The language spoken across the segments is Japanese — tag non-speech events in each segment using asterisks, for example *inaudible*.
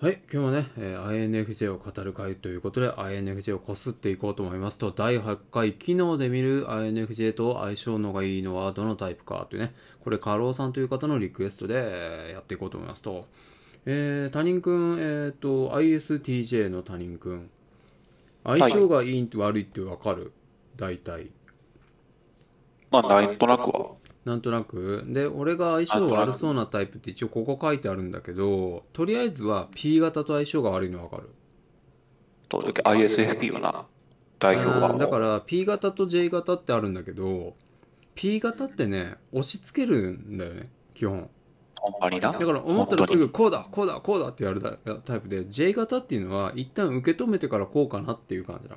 はい、今日はね、えー、INFJ を語る会ということで、INFJ をこすっていこうと思いますと、第8回、機能で見る INFJ と相性のがいいのはどのタイプかというね、これ、過労さんという方のリクエストでやっていこうと思いますと、えー、他人くん、えっ、ー、と、ISTJ の他人くん、相性がいい、はい、悪いってわかる大体。まあ、なんとなくは。なんとなくで俺が相性悪そうなタイプって一応ここ書いてあるんだけどとりあえずは P 型と相性が悪いの分かると ISFP よな代表はだから P 型と J 型ってあるんだけど P 型ってね押し付けるんだよね基本だから思ったらすぐこうだこうだこうだってやるタイプで J 型っていうのは一旦受け止めてからこうかなっていう感じだ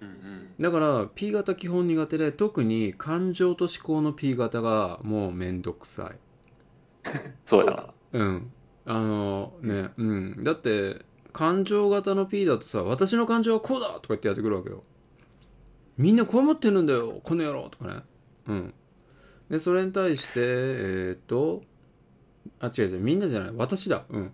うんうん、だから P 型基本苦手で特に感情と思考の P 型がもうめんどくさい *laughs* そうやなうんあのねうんだって感情型の P だとさ私の感情はこうだとか言ってやってくるわけよみんなこう思ってるんだよこの野郎とかねうんでそれに対してえー、っとあ違う違うみんなじゃない私だうん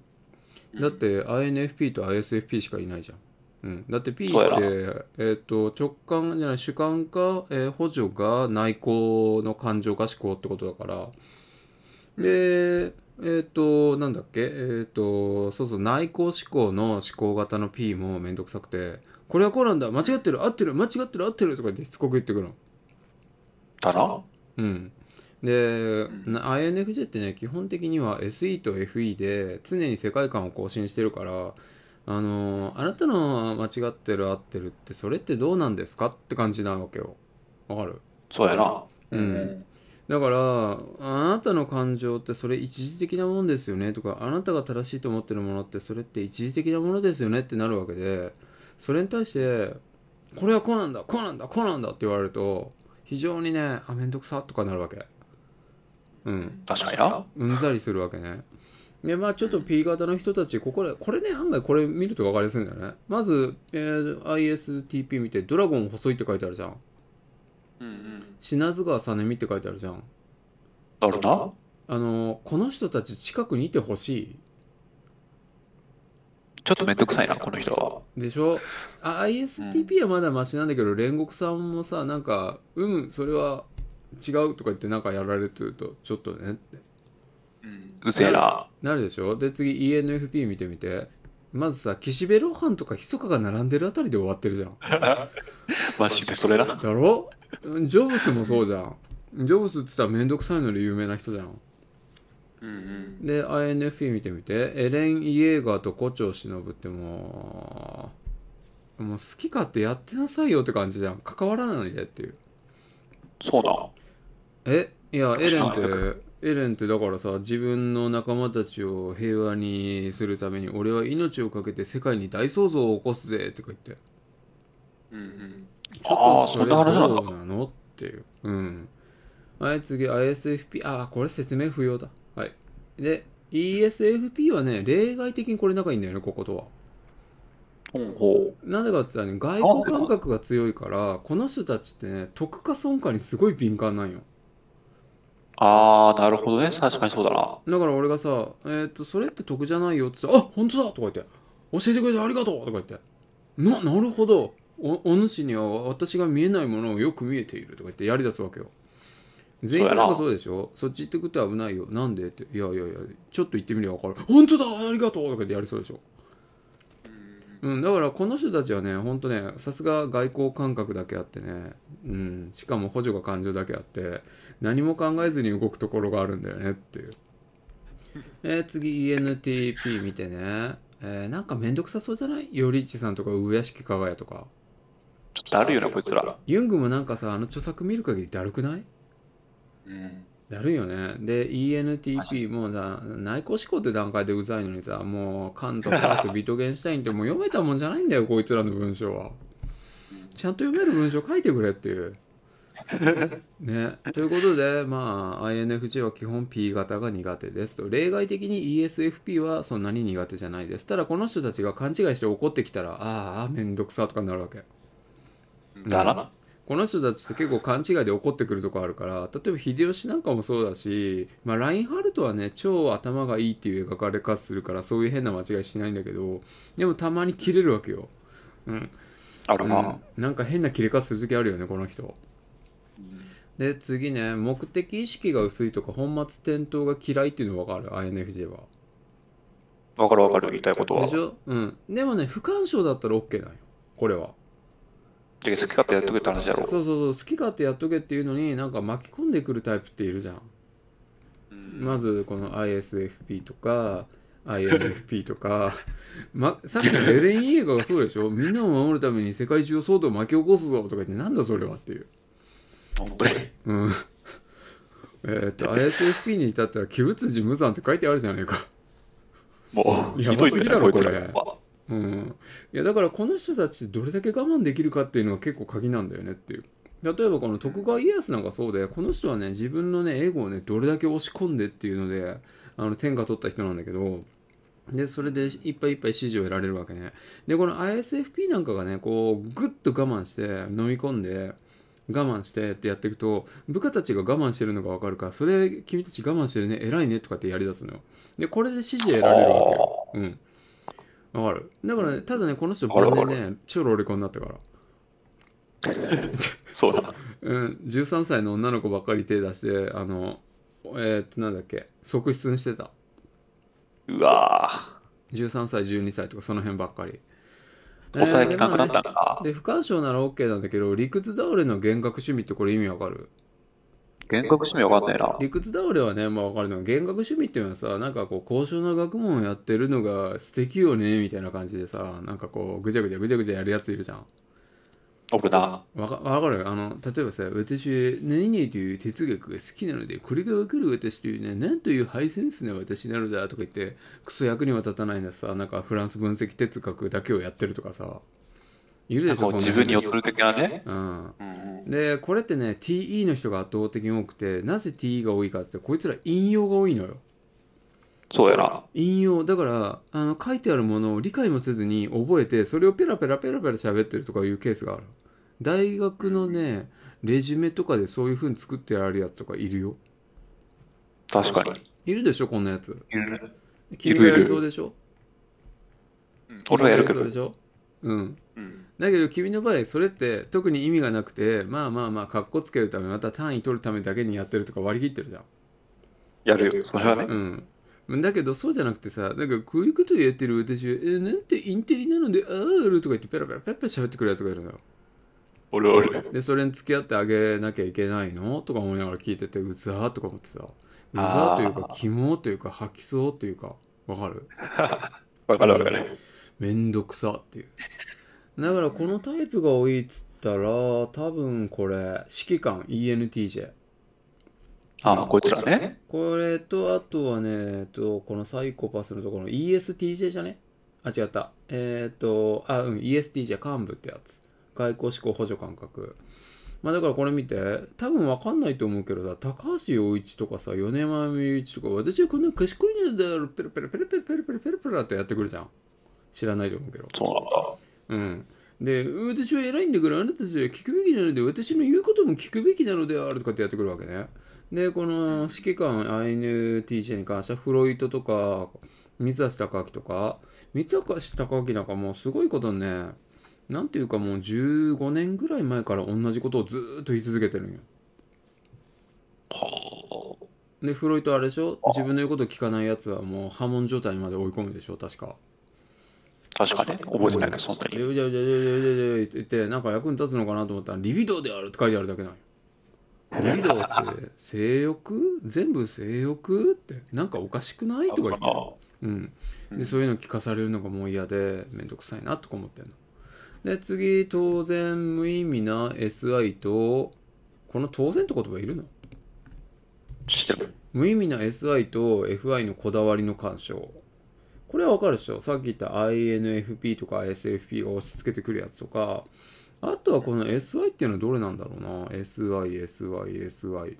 だって INFP と ISFP しかいないじゃんうん、だって P って、えーと、直感じゃない主観か、えー、補助が内向の感情か思考ってことだからでえっ、ー、となんだっけえっ、ー、とそうそう内向思考の思考型の P もめんどくさくてこれはこうなんだ間違ってる合ってる間違ってる合ってるとかってしつこく言ってくるの。だなうんで、INFJ ってね、基本的には SE と FE で常に世界観を更新してるから、あのあなたの間違ってる合ってるってそれってどうなんですかって感じなわけよわかるそうやなうん、うん、だからあなたの感情ってそれ一時的なもんですよねとかあなたが正しいと思ってるものってそれって一時的なものですよねってなるわけでそれに対してこれはこうなんだこうなんだこうなんだって言われると非常にねあめんどくさとかなるわけうん確かになうんざりするわけねでまあちょっと P 型の人たちここでこれね案外これ見ると分かりやすいんだよねまず、えー、ISTP 見て「ドラゴン細い」って書いてあるじゃん、うんうん、品津川実美って書いてあるじゃん誰なあのこの人たち近くにいてほしいちょっとめんどくさいなこの人はでしょあ ISTP はまだマシなんだけど、うん、煉獄さんもさなんか「うんそれは違う」とか言ってなんかやられてるとちょっとねってうぜえな。なるでしょで、次 ENFP 見てみて。まずさ、岸辺露伴とかひそかが並んでるあたりで終わってるじゃん。*laughs* マジでそれな。だろジョブスもそうじゃん。ジョブスっつったらめんどくさいので有名な人じゃん。うんうん、で INFP 見てみてエレン・イエーガーと胡蝶忍ってもうもう好き勝手やってなさいよって感じじゃん関わらないでっていうそうだえいやエレンってエレンってだからさ自分の仲間たちを平和にするために俺は命を懸けて世界に大創造を起こすぜとか言ってうんうんちょっとそれどうなのっていううんはい次 ISFP ああこれ説明不要だはいで ESFP はね例外的にこれ仲いいんだよねこことはほうなぜかって言ったらね外交感覚が強いからこの人たちってね得か損かにすごい敏感なんよああ、なるほどね。確かにそうだな。だから俺がさ、えっと、それって得じゃないよって言ったら、あ本当だとか言って、教えてくれてありがとうとか言って、な、なるほど。おお主には私が見えないものをよく見えているとか言ってやり出すわけよ。全員なんかそうでしょそっち行ってくって危ないよ。なんでって。いやいやいや、ちょっと行ってみりゃ分かる。本当だありがとうとか言ってやりそうでしょ。うん、だからこの人たちはね、ほんとね、さすが外交感覚だけあってね、うん、しかも補助が感情だけあって、何も考えずに動くところがあるんだよねっていう。*laughs* えー、次 ENTP 見てね、えー、なんかめんどくさそうじゃないよりいちさんとか上敷かがやとか。ちょっとあるよな、こいつら。ユングもなんかさ、あの著作見る限りだるくないやるよね。で、ENTP もさ、内向思考って段階でうざいのにさ、もう、カント、プラス、ビトゲンシュタインってもう読めたもんじゃないんだよ、こいつらの文章は。ちゃんと読める文章書いてくれっていう。*laughs* ね、ということで、まあ、INFJ は基本 P 型が苦手ですと。例外的に ESFP はそんなに苦手じゃないです。ただ、この人たちが勘違いして怒ってきたら、ああ、めんどくさとかなるわけ。ならこの人たちって結構勘違いで怒ってくるとこあるから例えば秀吉なんかもそうだし、まあ、ラインハルトはね超頭がいいっていう描かれ方するからそういう変な間違いしないんだけどでもたまに切れるわけよ。うん、あらまあ、うん、なんか変な切れ方する時あるよねこの人。で次ね目的意識が薄いとか本末転倒が嫌いっていうの分かる INFJ は。分かる分かる言いたいことは。でしょうん。でもね不干渉だったら OK なんよこれは。好き勝手やっとけって話やろそうそうそう好き勝手やっとけっていうのになんか巻き込んでくるタイプっているじゃん、うん、まずこの ISFP とか INFP とか、ま、さっきのエレン・イエガがそうでしょみんなを守るために世界中を騒動巻き起こすぞとか言ってなんだそれはっていう本当にうんえっと ISFP に至っては器物事無残って書いてあるじゃないかもうやばいすぎだろこれうん、いやだからこの人たちどれだけ我慢できるかっていうのが結構鍵なんだよねっていう例えばこの徳川家康なんかそうでこの人はね自分のねエゴをねどれだけ押し込んでっていうのであの天下取った人なんだけどでそれでいっぱいいっぱい支持を得られるわけねでこの ISFP なんかがねこうグッと我慢して飲み込んで我慢してってやっていくと部下たちが我慢してるのが分かるからそれ君たち我慢してるね偉いねとかってやりだすのよでこれで支持得られるわけようんわかる。だからね、ただね、この人、晩年ね、超ロリコンになったから。*laughs* そうだ。*laughs* うん、13歳の女の子ばっかり手出して、あの、えー、っと、なんだっけ、側室にしてた。うわ13歳、12歳とか、その辺ばっかり。抑えきなくなったんだ、えー、で、不干渉なら OK なんだけど、理屈倒れの幻覚趣味ってこれ意味わかる幻覚趣味わかんないな。理屈倒れはね、まあわかるの。幻覚趣味っていうのはさ、なんかこう、高尚な学問をやってるのが素敵よね、みたいな感じでさ、なんかこう、ぐちゃぐちゃぐちゃぐちゃやるやついるじゃん。俺だ。わかわかるあの、例えばさ、私、何々という哲学が好きなので、これがわかる私というね、なんというハイセンスな私なのだとか言って、クソ役には立たないんださ、なんかフランス分析哲学だけをやってるとかさ。いるでしょ、自分に寄ってる的なね。うん。で、これってね、TE の人が圧倒的に多くて、なぜ TE が多いかって、こいつら引用が多いのよ。そうやな。引用。だから、あの、書いてあるものを理解もせずに覚えて、それをペラペラペラペラ喋ってるとかいうケースがある。大学のね、レジュメとかでそういうふうに作ってあるやつとかいるよ。確かに。いるでしょ、こんなやつ。いる。君がやりそうでしょ俺はやるけど。でしょうん、うん、だけど君の場合それって特に意味がなくてまあまあまあかっこつけるためまた単位取るためだけにやってるとか割り切ってるじゃんやるよそれはねうんだけどそうじゃなくてさなんかこういうことやってる私えー、なんてインテリなのであるとか言ってペラペラペラペラ喋ってくるやつがいるのよ俺俺でそれに付き合ってあげなきゃいけないのとか思いながら聞いててうざーとか思ってさうざーというか肝というか吐きそうというかわかる *laughs* わかるわかる、めんどくさっていうだからこのタイプが多いっつったら多分これ指揮官 ENTJ ああこっちらねこれとあとはねえっとこのサイコパスのところの ESTJ じゃねあ違ったえー、っとあうん ESTJ 幹部ってやつ外交思考補助感覚まあだからこれ見て、多分わかんないと思うけどさ、高橋洋一とかさ、米山洋一とか、私はこんな賢いんだよ、ペルペルペルペルペルペルペルペルってやってくるじゃん。知らないと思うけど。そうなんだ。うんで私は偉いんだからあなたたちは聞くべきなので私の言うことも聞くべきなのであるとかってやってくるわけね。でこの指揮官 INTJ に関してはフロイトとか三橋貴明とか三橋貴明なんかもうすごいことねなんていうかもう15年ぐらい前から同じことをずっと言い続けてるんよ。でフロイトあれでしょ自分の言うこと聞かないやつはもう破門状態にまで追い込むでしょ確か。確かに。覚えてないけど、そんなに。じゃじゃじゃじゃじゃって言って、なんか役に立つのかなと思ったら、リビドーであるって書いてあるだけなの。よ。リビドーって、性欲全部性欲って、なんかおかしくないとか言って。うん。で、そういうの聞かされるのがもう嫌で、めんどくさいなとか思ってんの。で、次、当然無意味な SI と、この当然って言葉いるの知ってる。無意味な SI と FI のこだわりの干渉。これはわかるでしょさっき言った INFP とか s f p を押し付けてくるやつとか、あとはこの SI っていうのはどれなんだろうな ?SI、SI、SI。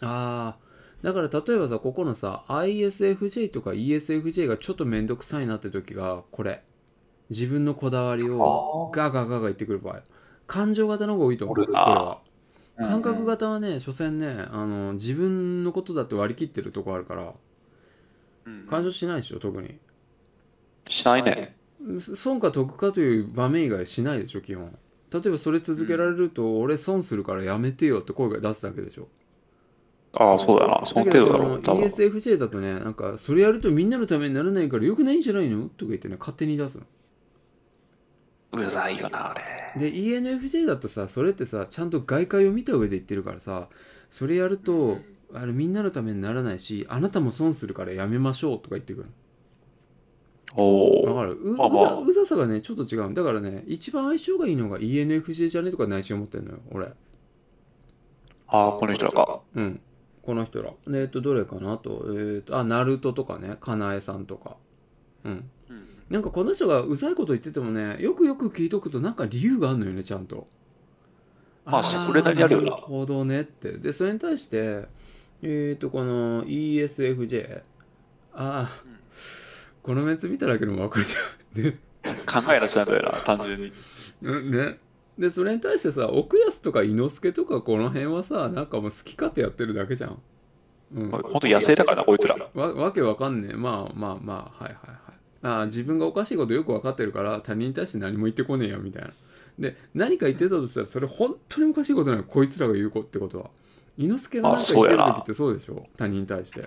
ああ、だから例えばさ、ここのさ、ISFJ とか ESFJ がちょっとめんどくさいなって時が、これ。自分のこだわりをガガガガ言ってくる場合。感情型の方が多いと思う、これは。感覚型はね、所詮ね、あの、自分のことだって割り切ってるとこあるから、干渉しないでしょ特にしないね損か得かという場面以外しないでしょ基本例えばそれ続けられると、うん、俺損するからやめてよって声が出すだけでしょああそうだなその程度だろうだ ESFJ だとねなんかそれやるとみんなのためにならないからよくないんじゃないのとか言ってね勝手に出すのうざいよなあれで ENFJ だとさそれってさちゃんと外界を見た上で言ってるからさそれやるとあれみんなのためにならないしあなたも損するからやめましょうとか言ってくるおだからうまうざさがねちょっと違うだからね一番相性がいいのが ENFJ じゃねとか内心思ってんのよ俺ああこの人らかうんこの人らえっ、ー、とどれかなとえっ、ー、とあナルトとかねかなえさんとかうん、なんかこの人がうざいこと言っててもねよくよく聞いとくとなんか理由があるのよねちゃんとまあそれなけあるよなるほどねってでそれに対してえっ、ー、と、この ESFJ。ああ、うん、このメンツ見ただけでもわかるじゃん。ね、考えらしゃいんよな、単純に。*laughs* ね。で、それに対してさ、奥安とか伊之助とかこの辺はさ、なんかもう好き勝手やってるだけじゃん。うん、本当野生だからな、こいつら。わわけわかんねえ。まあまあまあ、はいはいはい。ああ、自分がおかしいことよく分かってるから、他人に対して何も言ってこねえよ、みたいな。で、何か言ってたとしたら、それ本当におかしいことなの、こいつらが言う子ってことは。伊之助がなんか言ってる時ってそうでしょ他人に対して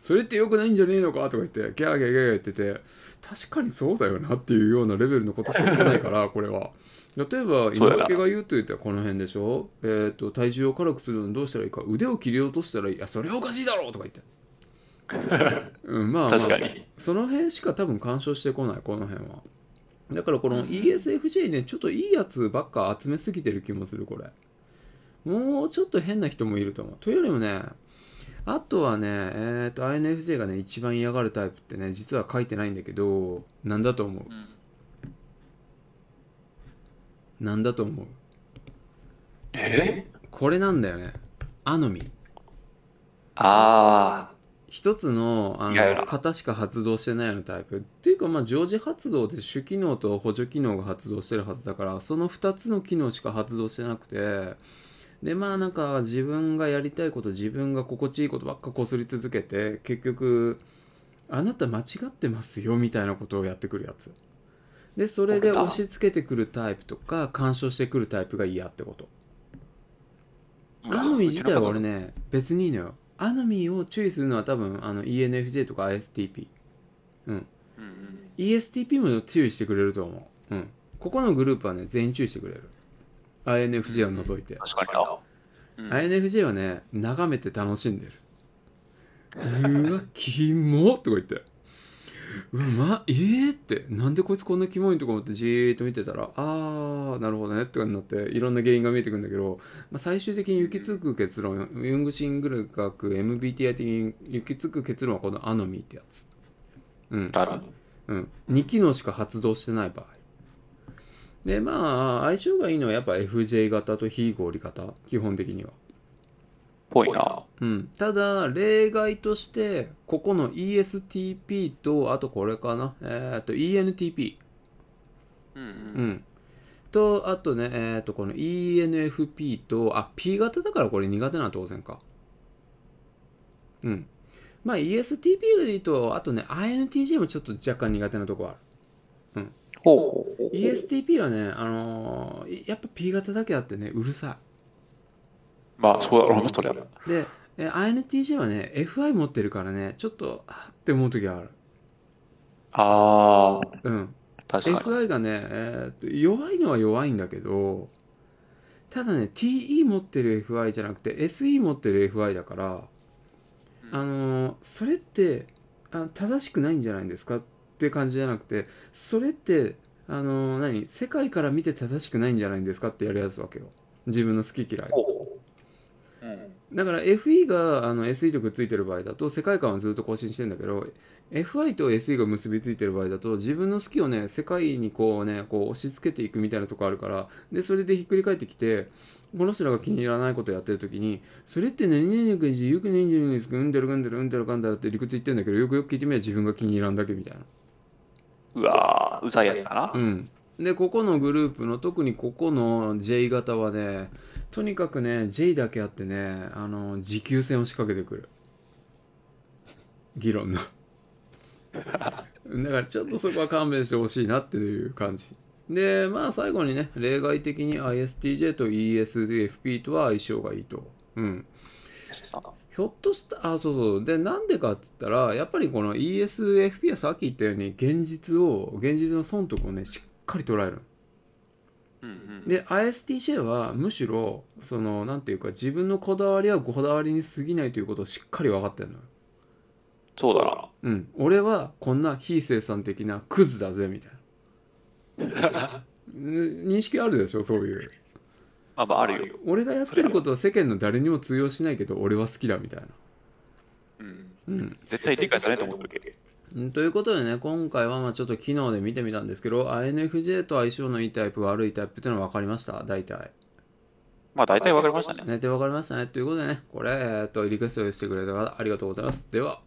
それってよくないんじゃねえのかとか言ってギャーギャーギャーギャー言ってて確かにそうだよなっていうようなレベルのことしか言ってないから *laughs* これは例えば伊之助が言うと言ったらこの辺でしょえっ、ー、と体重を軽くするのにどうしたらいいか腕を切り落としたらいいやそれはおかしいだろうとか言って *laughs* うん、まあ、まあ、その辺しか多分干渉してこないこの辺はだからこの ESFJ ねちょっといいやつばっか集めすぎてる気もするこれもうちょっと変な人もいると思う。というよりもね、あとはね、えっ、ー、と、INFJ がね、一番嫌がるタイプってね、実は書いてないんだけど、なんだと思う、うん、だと思うえこれなんだよね。アノミ。ああ。一つのあの型しか発動してないようなタイプっていうかまあ常時発動で主機能と補助機能が発動してるはずだからその2つの機能しか発動してなくてでまあなんか自分がやりたいこと自分が心地いいことばっかこすり続けて結局あなた間違ってますよみたいなことをやってくるやつでそれで押し付けてくるタイプとか干渉してくるタイプが嫌ってことアノミー自体は俺ね別にいいのよアノミーを注意するのは多分あの ENFJ とか ISTP うん、うん、ESTP も注意してくれると思ううんここのグループはね全員注意してくれる INFJ を除いて、確かにうん INFJ はね眺めて楽しんでる *laughs* うわキモとか言ってうわまえー、ってなんでこいつこんなキモいとか思ってじーっと見てたらあーなるほどねとかになっていろんな原因が見えてくるんだけど、まあ、最終的に行き着く結論ユングシングル学 MBTI 的に行き着く結論はこのアノミーってやつうん、うん、2機能しか発動してない場合で、まあ、相性がいいのはやっぱ FJ 型と非合理型、基本的には。ぽいな。うん。ただ、例外として、ここの ESTP と、あとこれかな、えー、っと ENTP。うん、うん。と、あとね、えー、っと、この ENFP と、あ、P 型だからこれ苦手な当然か。うん。まあ ESTP でいいと、あとね、INTJ もちょっと若干苦手なとこある。うん。ほうほうほう ESTP はね、あのーやっぱ P 型だけあってね、うるさいまあ、そうだろうな、それはで、え INTJ はね、FI 持ってるからね、ちょっと、あって思う時ある。ああ、うん。確かに。FI がね、えーっと弱いのは弱いんだけどただね TE 持ってる FI じゃなくて SE 持ってる FI だから、あのーそれってあの正しくないんじゃないんですかっっていう感じじゃなくてそれってあの何世界から見て正しくないんじゃないんですかってやるやつわけよ自分の好き嫌いだから FE があの SE 力ついてる場合だと世界観はずっと更新してんだけど FI と SE が結びついてる場合だと自分の好きをね世界にこうねこう押し付けていくみたいなとこあるからでそれでひっくり返ってきてこの人らが気に入らないことやってる時にそれって何々くんじよくねんじゃないですかうんでるうんでるうんでるかんだらって理屈言ってるんだけどよくよく聞いてみれば自分が気に入らんだけみたいなうわうざいやつだな。うん。で、ここのグループの、特にここの J 型はね、とにかくね、J だけあってね、あの、持久戦を仕掛けてくる。議論のだからちょっとそこは勘弁してほしいなっていう感じ。で、まあ最後にね、例外的に ISTJ と ESFP とは相性がいいと。うん。ひょっとしたあそうそうでなんでかっつったらやっぱりこの ESFP はさっき言ったように現実を現実の損得をねしっかり捉える。うんうん、で ISTJ はむしろその何ていうか自分のこだわりはこだわりに過ぎないということをしっかり分かってるのよ。そうだな。うん。俺はこんな非生産的なクズだぜみたいな。*laughs* 認識あるでしょそういう。まあまああるよ俺がやってることは世間の誰にも通用しないけど俺は好きだみたいなうん、うん、絶対理解されないと思ってるけどということでね、今回はまあちょっと機能で見てみたんですけど、INFJ と相性のいいタイプ、悪いタイプっていうのは分かりました、大体。まあ大体分かりましたね。大体分かりましたね。ということでね、これ、えっと、リクエストしてくれた方、ありがとうございます。では。